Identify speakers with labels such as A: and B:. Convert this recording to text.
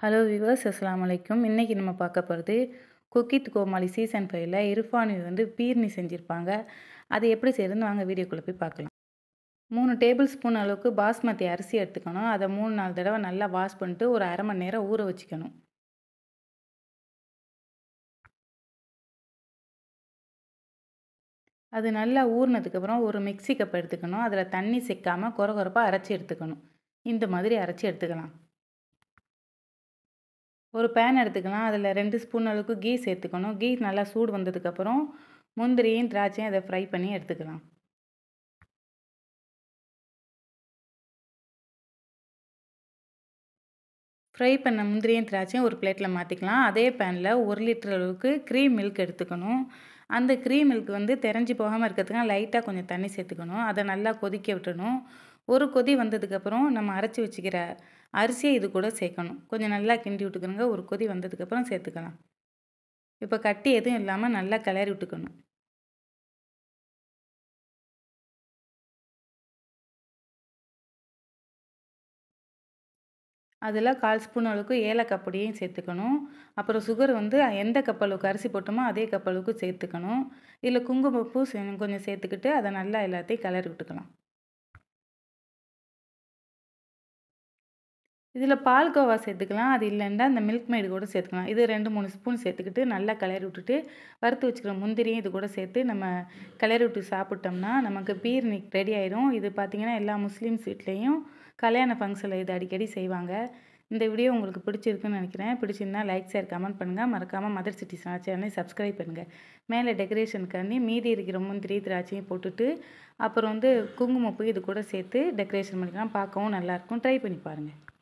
A: hello viewers அஸ்லாம் வலைக்கும் இன்றைக்கி நம்ம பார்க்க போகிறது குக்கித் கோமாளி சீசன் ஃபைவ்ல இரஃபானி வந்து பீர்னி செஞ்சுருப்பாங்க அதை எப்படி செய்யறதுன்னு வாங்க வீடியோக்குள்ளே போய் பார்க்கலாம் மூணு டேபிள் ஸ்பூன் அளவுக்கு பாஸ்மதி அரிசி எடுத்துக்கணும் அதை மூணு நாலு தடவை நல்லா வாஷ் பண்ணிட்டு ஒரு அரை மணி
B: நேரம் ஊற வச்சுக்கணும் அது நல்லா ஊறினதுக்கப்புறம் ஒரு மிக்சி கப் எடுத்துக்கணும் அதில்
A: தண்ணி சிக்காமல் குறை குறப்பாக அரைச்சி எடுத்துக்கணும் இந்த மாதிரி அரைச்சி எடுத்துக்கலாம் ஒரு பேன் எடுத்துக்கலாம் அதில் ரெண்டு ஸ்பூன் அளவுக்கு கீ சேர்த்துக்கணும் கீ நல்லா சூடு வந்ததுக்கப்புறம்
B: முந்திரியும் திராட்சையும் அதை ஃப்ரை பண்ணி எடுத்துக்கலாம் ஃப்ரை
A: பண்ண முந்திரியும் திராட்சையும் ஒரு பிளேட்டில் மாற்றிக்கலாம் அதே பேனில் ஒரு லிட்டர் அளவுக்கு க்ரீம் மில்க் எடுத்துக்கணும் அந்த க்ரீம் மில்க் வந்து தெரிஞ்சு போகாமல் இருக்கிறதுக்காக லைட்டாக கொஞ்சம் தண்ணி சேர்த்துக்கணும் அதை நல்லா கொதிக்க விட்டணும் ஒரு கொதி வந்ததுக்கப்புறம் நம்ம அரைச்சி வச்சுக்கிற அரிசியை இது கூட சேர்க்கணும் கொஞ்சம்
B: நல்லா கிண்டி விட்டுக்கணுங்க ஒரு கொதி வந்ததுக்கப்புறம் சேர்த்துக்கலாம் இப்போ கட்டி எதுவும் இல்லாமல் நல்லா கிளறி விட்டுக்கணும் அதில் கால் ஸ்பூன்
A: அளவுக்கு ஏலக்காய் சேர்த்துக்கணும் அப்புறம் சுகர் வந்து எந்த கப்பலுக்கு அரிசி போட்டோமோ அதே கப் சேர்த்துக்கணும் இல்லை குங்குமப்பூ கொஞ்சம் சேர்த்துக்கிட்டு அதை நல்லா எல்லாத்தையும் கிளறி விட்டுக்கலாம் இதில் பால்கோவா சேர்த்துக்கலாம் அது இல்லைன்னா அந்த மில்க் மெய்டு கூட சேர்த்துக்கலாம் இது ரெண்டு மூணு ஸ்பூன் சேர்த்துக்கிட்டு நல்லா கிளறி விட்டுட்டு வறுத்து வச்சுக்கிற முந்திரியும் இது கூட சேர்த்து நம்ம கிளறி விட்டு சாப்பிட்டோம்னா நமக்கு பீர்னி ரெடி ஆயிரும் இது பார்த்திங்கன்னா எல்லா முஸ்லீம்ஸ் வீட்லேயும் கல்யாண ஃபங்க்ஷனில் இது அடிக்கடி செய்வாங்க இந்த வீடியோ உங்களுக்கு பிடிச்சிருக்குன்னு நினைக்கிறேன் பிடிச்சிருந்தா லைக் ஷேர் கமெண்ட் பண்ணுங்கள் மறக்காமல் மதர் சிட்டிஸ் சேனலை சப்ஸ்கிரைப் பண்ணுங்கள் மேலே டெக்கரேஷனுக்காண்டி மீதி இருக்கிற முந்திரி திராட்சையும் போட்டுட்டு அப்புறம் வந்து குங்குமப்பு இது
B: கூட சேர்த்து டெக்கரேஷன் பண்ணிக்கலாம் பார்க்கவும் நல்லாயிருக்கும் ட்ரை பண்ணி பாருங்கள்